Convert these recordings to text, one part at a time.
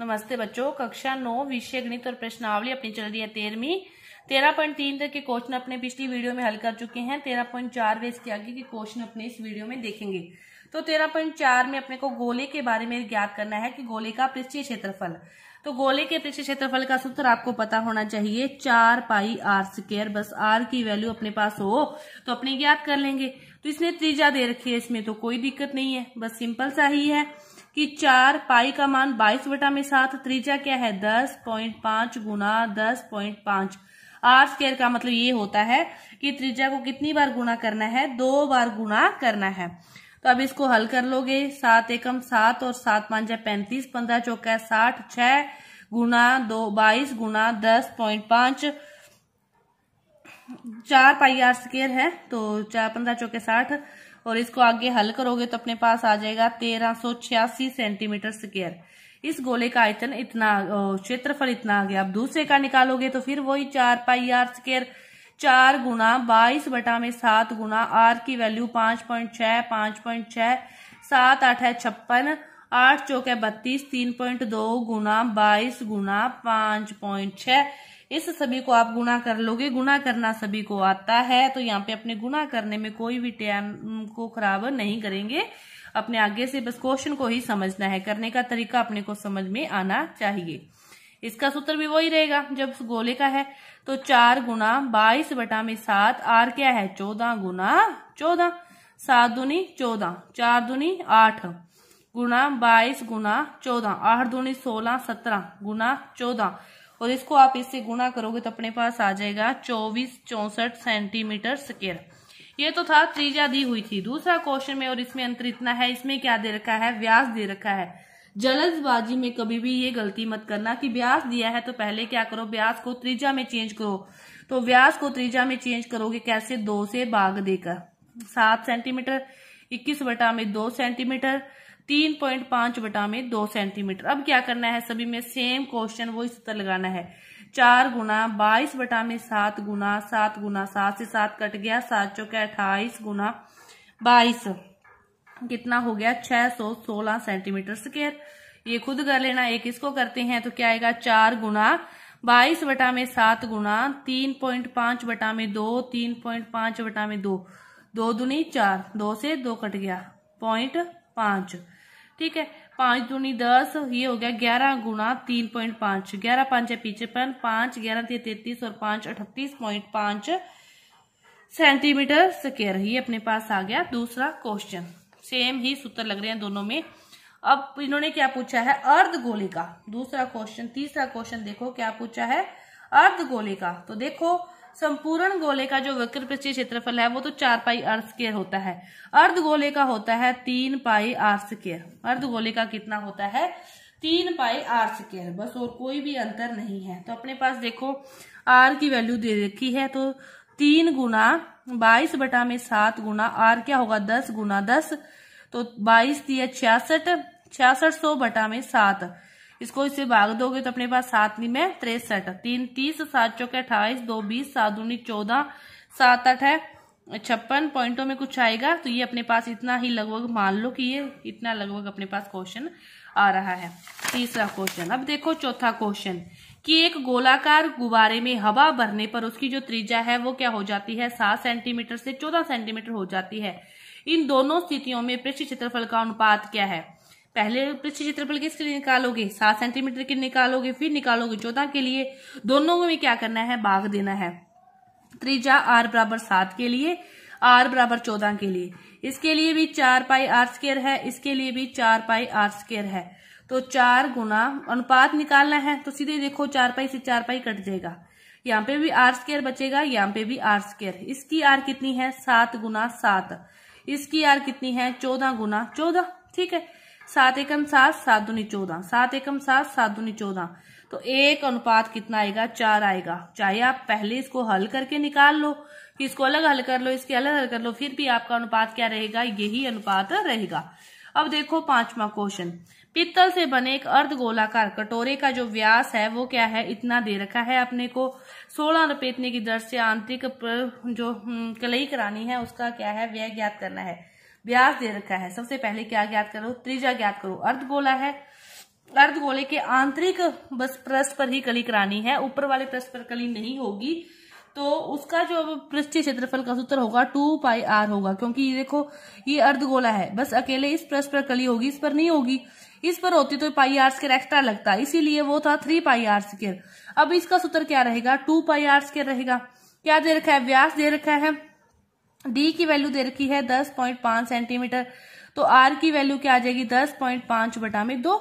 नमस्ते बच्चों कक्षा नौ विषय गणित और प्रश्नावली अपनी चल रही है तेरहवीं तेरह पॉइंट तीन तक के क्वेश्चन अपने पिछली वीडियो में हल कर चुके हैं तेरह पॉइंट चार वे इसके आगे के क्वेश्चन अपने इस वीडियो में देखेंगे तो तेरह पॉइंट चार में अपने को गोले के बारे में ज्ञात करना है कि गोले का पृष्ठीय क्षेत्रफल तो गोले के पृष्ठीय क्षेत्रफल का सूत्र आपको पता होना चाहिए चार पाई आर स्केयर बस आर की वैल्यू अपने पास हो तो अपने ज्ञात कर लेंगे तो इसने त्रिज्या दे रखी है इसमें तो कोई दिक्कत नहीं है बस सिंपल सा ही है कि चार पाई का मान बाईस बटा में सात त्रिजा क्या है दस पॉइंट पांच गुना दस पॉइंट पांच आर स्केयर का मतलब ये होता है कि त्रिज्या को कितनी बार गुना करना है दो बार गुना करना है तो अब इसको हल कर लोगे सात एकम सात और सात पांच पैंतीस पंद्रह चौका साठ छह गुना दो बाईस गुना दस पॉइंट पांच चार पाई आर स्केयर है तो चार पंद्रह चौके साठ और इसको आगे हल करोगे तो अपने पास आ जाएगा तेरह सौ छियासी सेंटीमीटर स्क्वेयर इस गोले का आयतन इतना क्षेत्रफल इतना आ गया अब दूसरे का निकालोगे तो फिर वही चार पाई आर स्केयर चार गुना बाईस बटा में सात गुना आर की वैल्यू पांच पॉइंट छह पांच पॉइंट छह सात आठ है छप्पन आठ चौके बत्तीस तीन पॉइंट दो गुना बाईस गुना पांच पॉइंट छह इस सभी को आप गुणा कर लोगे गुणा करना सभी को आता है तो यहाँ पे अपने गुणा करने में कोई भी टाइम को खराब नहीं करेंगे अपने आगे से बस क्वेश्चन को ही समझना है करने का तरीका अपने को समझ में आना चाहिए इसका सूत्र भी वही रहेगा जब गोले का है तो चार गुना बाईस बटा में सात आर क्या है चौदह गुना चौदह सात दूनी चौदह चार दुनी आठ गुना बाईस गुना चौदह आठ दुनी सोलह सत्रह गुना चौदह और इसको आप इससे गुणा करोगे तो अपने पास आ जाएगा चौबीस चौसठ सेंटीमीटर स्केयर ये तो था त्रिज्या दी हुई थी दूसरा क्वेश्चन में और इसमें अंतर इतना है इसमें क्या दे रखा है व्यास दे रखा है जल्दबाजी में कभी भी ये गलती मत करना कि व्यास दिया है तो पहले क्या करो व्यास को त्रिज्या में चेंज करो तो व्यास को त्रिज्या में चेंज करोगे कैसे दो से भाग देकर सात सेंटीमीटर इक्कीस बटा में दो सेंटीमीटर तीन पॉइंट पांच बटा में दो सेंटीमीटर अब क्या करना है सभी में सेम क्वेश्चन वो इस तरह लगाना है चार गुना बाईस बटा में सात गुना सात गुना सात से सात कट गया सात चौके अट्ठाईस गुना बाईस कितना हो गया छह सौ सोलह सेंटीमीटर स्केयर ये खुद कर लेना एक इसको करते हैं तो क्या आएगा चार गुना बाईस बटा में सात गुना तीन पॉइंट पांच बटा में दो तीन पॉइंट पांच बटा में दो दो दुनी चार दो से दो कट गया पॉइंट पांच ठीक है पाँच दूनी दस ये हो गया ग्यारह गुणा तीन पॉइंट पाँच ग्यारह पाँच है पन पाँच ग्यारह तीन तैतीस और पाँच अठतीस पॉइंट पाँच सेंटीमीटर स्केयर ये अपने पास आ गया दूसरा क्वेश्चन सेम ही सूत्र लग रहे हैं दोनों में अब इन्होंने क्या पूछा है अर्ध गोलिका दूसरा क्वेश्चन तीसरा क्वेश्चन देखो क्या पूछा है अर्ध गोलिका तो देखो संपूर्ण गोले का जो वक्र पृष्ठ क्षेत्रफल है वो तो चार पाई आर स्केयर होता है अर्ध गोले का होता है तीन पाई आर स्केयर अर्ध गोले का कितना होता है तीन पाई आर स्केयर बस और कोई भी अंतर नहीं है तो अपने पास देखो आर की वैल्यू दे रखी है तो तीन गुना बाईस बटा में सात गुना आर क्या होगा दस गुना दस तो बाईस दिया छियासठ छियासठ सौ बटा में सात इसको इससे भाग दोगे तो अपने पास सात नी में तिरसठ तीन तीस सात चौके अट्ठाईस दो बीस सात उन्नीस चौदह सात आठ है छप्पन पॉइंटों में कुछ आएगा तो ये अपने पास इतना ही लगभग मान लो कि ये इतना लगभग अपने पास क्वेश्चन आ रहा है तीसरा क्वेश्चन अब देखो चौथा क्वेश्चन कि एक गोलाकार गुब्बारे में हवा भरने पर उसकी जो त्रिज्या है वो क्या हो जाती है सात सेंटीमीटर से चौदह सेंटीमीटर हो जाती है इन दोनों स्थितियों में पृष्ठ क्षेत्रफल का अनुपात क्या है पहले पृष्ठ क्षेत्रफल किसके लिए निकालोगे सात सेंटीमीटर के निकालोगे फिर निकालोगे चौदह के लिए दोनों में क्या करना है भाग देना है त्रिजा आर बराबर सात के लिए आर बराबर चौदह के लिए इसके लिए भी चार पाई आर स्केयर है इसके लिए भी चार पाई आर स्केयर है तो चार गुना अनुपात निकालना है तो सीधे देखो चार पाई से चार पाई कट जाएगा यहाँ पे भी आर स्केयर बचेगा यहाँ पे भी आर स्केयर इसकी आर कितनी है सात गुना सात इसकी आर कितनी है चौदह गुना चौदह ठीक है सात एकम सात सात दूनी चौदह सात एकम सात सात दूनी चौदह तो एक अनुपात कितना आएगा चार आएगा चाहे आप पहले इसको हल करके निकाल लो कि इसको अलग हल कर लो इसके अलग हल कर लो फिर भी आपका अनुपात क्या रहेगा यही अनुपात रहेगा अब देखो पांचवा क्वेश्चन पित्तल से बने एक अर्ध गोलाकार कटोरे का जो व्यास है वो क्या है इतना दे रखा है अपने को सोलह रपेतने की दर से आंतरिक जो हम्म, कलई करानी है उसका क्या है व्यय ज्ञात करना है व्यास दे रखा है सबसे पहले क्या ज्ञात करो त्रिजा ज्ञात करो अर्ध गोला है अर्ध गोले के आंतरिक बस पृष्ठ पर ही कली करानी है ऊपर वाले पृष्ठ पर कली नहीं होगी तो उसका जो पृष्ठ क्षेत्रफल का सूत्र होगा टू पाई आर होगा क्योंकि ये देखो ये अर्धगोला है बस अकेले इस पृष्ठ पर कली होगी इस पर नहीं होगी इस पर होती तो पाई आर स्केर एक्स्ट्रा लगता इसीलिए वो था थ्री पाई आर स्केर अब इसका सूत्र क्या रहेगा टू पाई आर स्केर रहेगा क्या दे रखा है व्यास दे रखा है डी की वैल्यू दे रखी है दस पॉइंट पांच सेंटीमीटर तो आर की वैल्यू क्या आ जाएगी दस पॉइंट पांच बटा में दो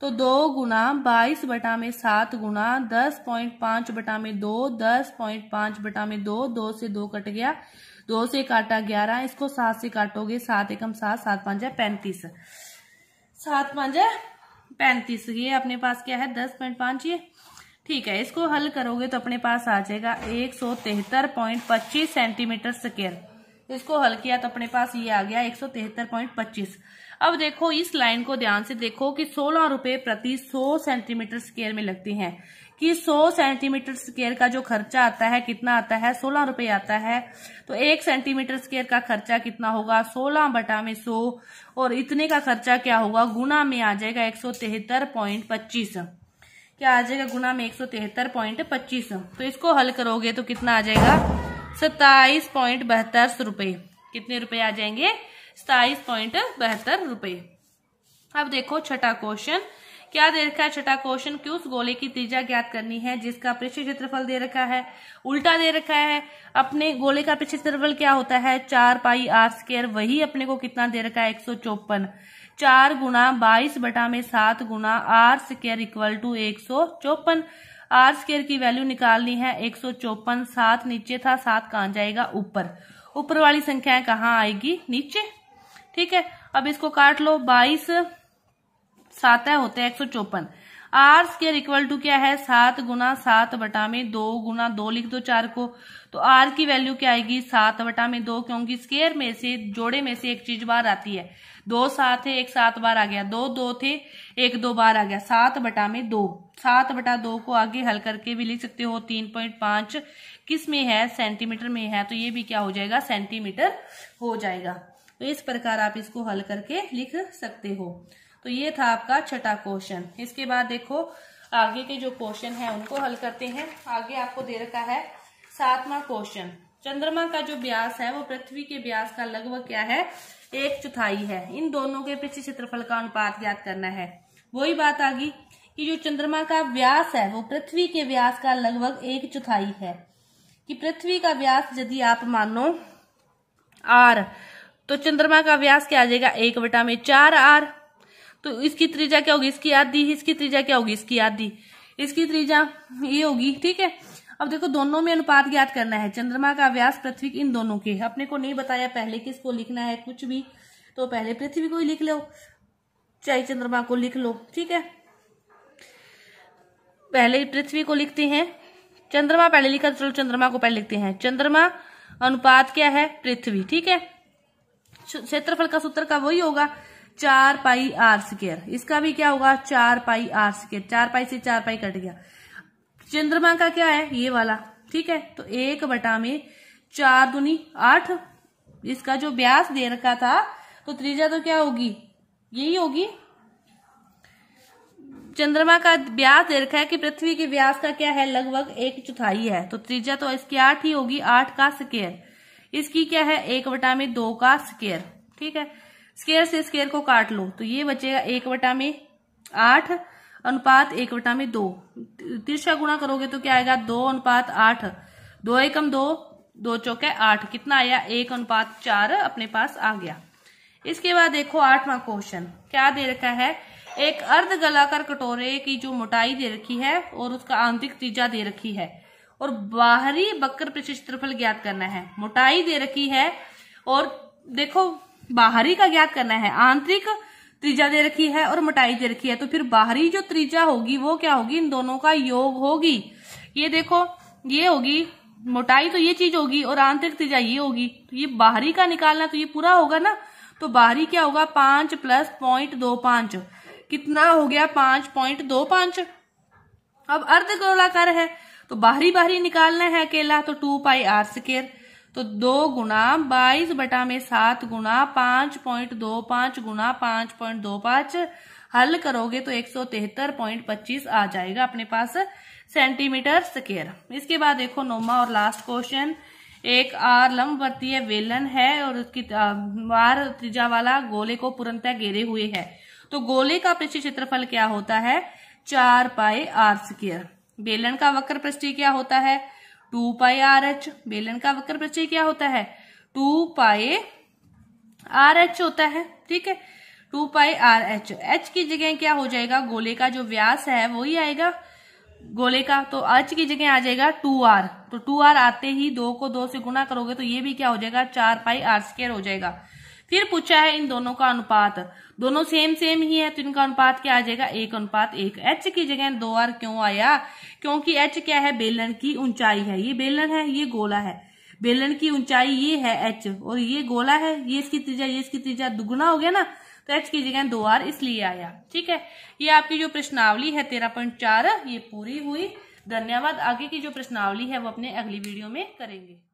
तो दो गुना बाईस बटा में सात गुना दस पॉइंट पांच बटा में दो दस पॉइंट पांच बटा में दो दो से दो कट गया दो से काटा ग्यारह इसको सात से काटोगे सात एकम सात सात पांच है पैंतीस सात पांच है पैंतीस ये अपने पास क्या है दस पॉइंट पांच ये ठीक है इसको हल करोगे तो अपने पास आ जाएगा एक सौ तिहत्तर पॉइंट पच्चीस सेंटीमीटर स्क्वेयर तो इसको हल किया तो अपने पास ये आ गया एक अब देखो इस लाइन को ध्यान से देखो कि सोलह रुपए प्रति सो सेंटीमीटर स्केयर में लगती हैं कि 100 सेंटीमीटर स्केयर का जो खर्चा आता है कितना आता है सोलह रुपए आता है तो एक सेंटीमीटर स्केयर का खर्चा कितना होगा सोलह बटा में सो और इतने का खर्चा क्या होगा गुना में आ जाएगा एक सौ तिहत्तर पॉइंट पच्चीस क्या आ जाएगा गुना में एक सौ तिहत्तर पॉइंट पच्चीस तो इसको हल करोगे तो कितना आ जाएगा सताइस पॉइंट बहत्तर रुपये कितने रुपए आ जाएंगे सताइस पॉइंट बहत्तर रुपए अब देखो छठा क्वेश्चन क्या दे रखा है छठा क्वेश्चन कि उस गोले की त्रिज्या ज्ञात करनी है जिसका पृष्ठ क्षेत्रफल दे रखा है उल्टा दे रखा है अपने गोले का पृष्ठ क्षेत्रफल क्या होता है चार पाई आर स्केयर वही अपने को कितना दे रखा है एक सौ चौपन चार गुना बाईस बटा में सात गुना आर स्केयर इक्वल टू एक सौ चौपन आर स्केयर की वैल्यू निकालनी है एक सौ चौपन सात नीचे था सात कहां जाएगा ऊपर ऊपर वाली संख्याएं कहाँ आएगी नीचे ठीक है अब इसको काट लो बाईस सात होते हैं एक सौ चौपन आर स्केयर इक्वल टू क्या है सात गुना सात बटा में दो गुना दो लिख दो चार को तो आर की वैल्यू क्या आएगी सात बटा में दो क्योंकि स्केयर में से जोड़े में से एक चीज बाहर आती है दो सात है एक सात बार आ गया दो दो थे एक दो बार आ गया सात बटा में दो सात बटा दो को आगे हल करके भी लिख सकते हो तीन पॉइंट पांच किस में है सेंटीमीटर में है तो ये भी क्या हो जाएगा सेंटीमीटर हो जाएगा तो इस प्रकार आप इसको हल करके लिख सकते हो तो ये था आपका छठा क्वेश्चन इसके बाद देखो आगे के जो क्वेश्चन है उनको हल करते हैं आगे आपको दे रखा है सातवां क्वेश्चन चंद्रमा का जो व्यास है वो पृथ्वी के व्यास का लगभग क्या है एक चौथाई है इन दोनों के पृथ्वी क्षेत्रफल का अनुपात ज्ञात करना है वही बात आ गई कि जो चंद्रमा का व्यास है वो पृथ्वी के व्यास का लगभग एक चौथाई है कि पृथ्वी का व्यास यदि आप मानो आर तो चंद्रमा का व्यास क्या आ जाएगा एक बटा में चार आर तो इसकी त्रिज्या क्या होगी इसकी आधी इसकी त्रिज्या क्या होगी इसकी आधी इसकी त्रिज्या ये होगी ठीक है अब देखो दोनों में अनुपात ज्ञात करना है चंद्रमा का व्यास पृथ्वी इन दोनों के अपने को नहीं बताया पहले किसको लिखना है कुछ भी तो पहले पृथ्वी को ही लिख लो चाहे चंद्रमा को लिख लो ठीक है पहले पृथ्वी को लिखते हैं चंद्रमा पहले लिखा चलो चंद्रमा को पहले लिखते हैं चंद्रमा अनुपात क्या है पृथ्वी ठीक है क्षेत्रफल का सूत्र का वही होगा चार पाई आर स्केयर इसका भी क्या होगा चार पाई आर स्केयर चार पाई से चार पाई कट गया चंद्रमा का क्या है ये वाला ठीक है तो एक बटा में चार दुनी आठ इसका जो ब्यास दे रखा था तो त्रिज्या तो क्या होगी यही होगी चंद्रमा का व्यास दे रखा है कि पृथ्वी के व्यास का क्या है लगभग एक चौथाई है तो त्रिज्या तो इसकी आठ ही होगी आठ का स्केयर इसकी क्या है एक बटा में दो का स्केयर ठीक है स्केयर से स्केयर को काट लो तो ये बचेगा एक बटा में आठ अनुपात एक वटा में दो तिरछा गुणा करोगे तो क्या आएगा दो अनुपात आठ दो एकम दो दो चौके आठ कितना आया एक अनुपात चार अपने पास आ गया इसके बाद देखो आठवां क्वेश्चन क्या दे रखा है एक अर्ध गलाकर कटोरे की जो मोटाई दे रखी है और उसका आंतरिक त्रिज्या दे रखी है और बाहरी बकर प्रशिष्ट ज्ञात करना है मोटाई दे रखी है और देखो बाहरी का ज्ञात करना है आंतरिक त्रिजा दे रखी है और मोटाई दे रखी है तो फिर बाहरी जो त्रिजा होगी वो क्या होगी इन दोनों का योग होगी ये देखो ये होगी मोटाई तो ये चीज होगी और आंतरिक त्रिजा ये होगी तो ये बाहरी का निकालना तो ये पूरा होगा ना तो बाहरी क्या होगा पांच प्लस पॉइंट दो पांच कितना हो गया पांच पॉइंट दो पांच अब अर्ध गोलाकार है तो बाहरी बाहरी निकालना है अकेला तो टू पाई आर स्केर तो दो गुना बाईस बटा में सात गुना पांच पॉइंट दो पांच गुना पांच पॉइंट दो पांच हल करोगे तो एक सौ तिहत्तर पॉइंट पच्चीस आ जाएगा अपने पास सेंटीमीटर स्केयर इसके बाद देखो नोमा और लास्ट क्वेश्चन एक आर लंबवर्तीय वेलन है और उसकी वार त्रिजा वाला गोले को पूर्णतः घेरे हुए है तो गोले का पृष्ठीय क्षेत्रफल क्या होता है चार पाए आर स्केयर बेलन का वक्र पृष्ठीय क्या होता है टू पाई आर एच बेलन का वक्र प्रचय क्या होता है टू पाई आर एच होता है ठीक है two pi R H H की जगह क्या हो जाएगा गोले का जो व्यास है वो ही आएगा गोले का तो एच की जगह आ जाएगा टू आर तो टू आर आते ही दो को दो से गुना करोगे तो ये भी क्या हो जाएगा चार पाई आर स्केयर हो जाएगा फिर पूछा है इन दोनों का अनुपात दोनों सेम सेम ही है तो इनका अनुपात क्या आ जाएगा एक अनुपात एक एच की जगह दो आर क्यों आया क्योंकि एच क्या है बेलन की ऊंचाई है ये बेलन है ये गोला है बेलन की ऊंचाई ये है एच और ये गोला है ये इसकी त्रिज्या ये इसकी त्रिज्या दुगुना हो गया ना तो एच की जगह दो आर इसलिए आया ठीक है ये आपकी जो प्रश्नावली है तेरह पॉइंट चार ये पूरी हुई धन्यवाद आगे की जो प्रश्नावली है वो अपने अगली वीडियो में करेंगे